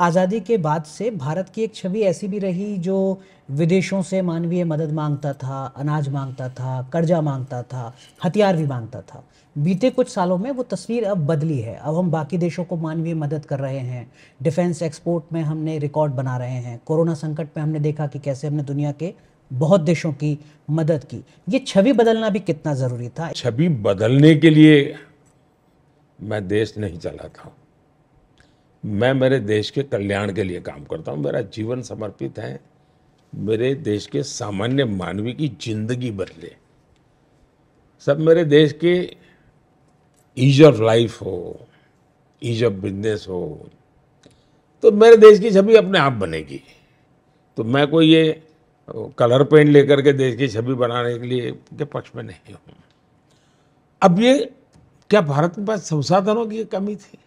आज़ादी के बाद से भारत की एक छवि ऐसी भी रही जो विदेशों से मानवीय मदद मांगता था अनाज मांगता था कर्जा मांगता था हथियार भी मांगता था बीते कुछ सालों में वो तस्वीर अब बदली है अब हम बाकी देशों को मानवीय मदद कर रहे हैं डिफेंस एक्सपोर्ट में हमने रिकॉर्ड बना रहे हैं कोरोना संकट में हमने देखा कि कैसे हमने दुनिया के बहुत देशों की मदद की ये छवि बदलना भी कितना ज़रूरी था छवि बदलने के लिए मैं देश नहीं चला था मैं मेरे देश के कल्याण के लिए काम करता हूँ मेरा जीवन समर्पित है मेरे देश के सामान्य मानवी की जिंदगी बदले सब मेरे देश के ईज ऑफ लाइफ हो ईज ऑफ बिजनेस हो तो मेरे देश की छवि अपने आप बनेगी तो मैं कोई ये कलर पेंट लेकर के देश की छवि बनाने के लिए के पक्ष में नहीं हूँ अब ये क्या भारत के पास संसाधनों की कमी थी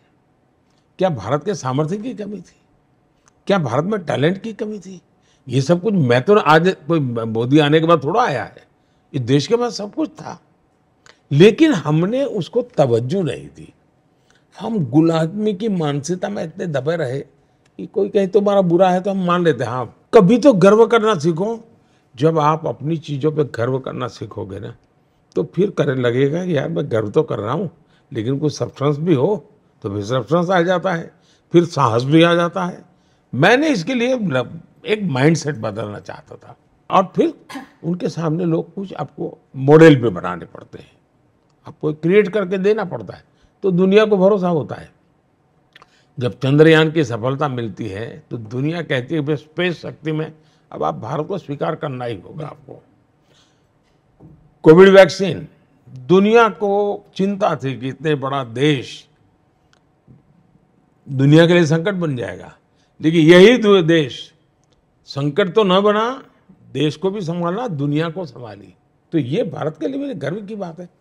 क्या भारत के सामर्थ्य की कमी थी क्या भारत में टैलेंट की कमी थी ये सब कुछ मैं तो आज कोई मोदी आने के बाद थोड़ा आया है इस देश के पास सब कुछ था लेकिन हमने उसको तवज्जो नहीं दी हम गुलामी की मानसिकता में इतने दबे रहे कि कोई कहीं तुम्हारा तो बुरा है तो हम मान लेते हैं हाँ कभी तो गर्व करना सीखो जब आप अपनी चीज़ों पे गर्व करना सीखोगे ना तो फिर करने लगेगा कि यार मैं गर्व तो कर रहा हूँ लेकिन कुछ सब्सटेंस भी हो तो डिसरप्शंस आ जाता है फिर साहस भी आ जाता है मैंने इसके लिए एक माइंडसेट बदलना चाहता था और फिर उनके सामने लोग कुछ आपको मॉडल पे बनाने पड़ते हैं आपको क्रिएट करके देना पड़ता है तो दुनिया को भरोसा होता है जब चंद्रयान की सफलता मिलती है तो दुनिया कहती है स्पेस शक्ति में अब आप भारत को स्वीकार करना ही होगा आपको कोविड वैक्सीन दुनिया को चिंता थी कि इतने बड़ा देश दुनिया के लिए संकट बन जाएगा लेकिन यही तो देश संकट तो न बना देश को भी संभाला दुनिया को संभाली तो ये भारत के लिए मेरे गर्व की बात है